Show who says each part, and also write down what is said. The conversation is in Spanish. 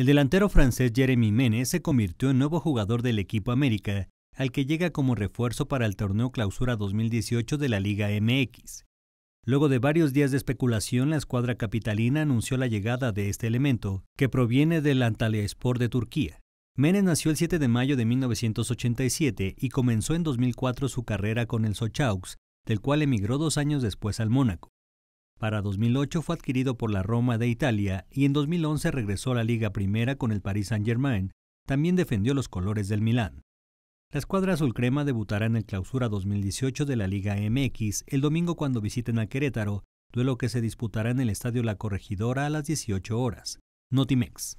Speaker 1: El delantero francés Jeremy Ménez se convirtió en nuevo jugador del equipo América, al que llega como refuerzo para el torneo Clausura 2018 de la Liga MX. Luego de varios días de especulación, la escuadra capitalina anunció la llegada de este elemento, que proviene del Antalya de Turquía. Ménez nació el 7 de mayo de 1987 y comenzó en 2004 su carrera con el Sochaux, del cual emigró dos años después al Mónaco. Para 2008 fue adquirido por la Roma de Italia y en 2011 regresó a la Liga Primera con el Paris Saint-Germain. También defendió los colores del Milán. La escuadra azulcrema debutará en el Clausura 2018 de la Liga MX el domingo cuando visiten a Querétaro, duelo que se disputará en el Estadio La Corregidora a las 18 horas. Notimex.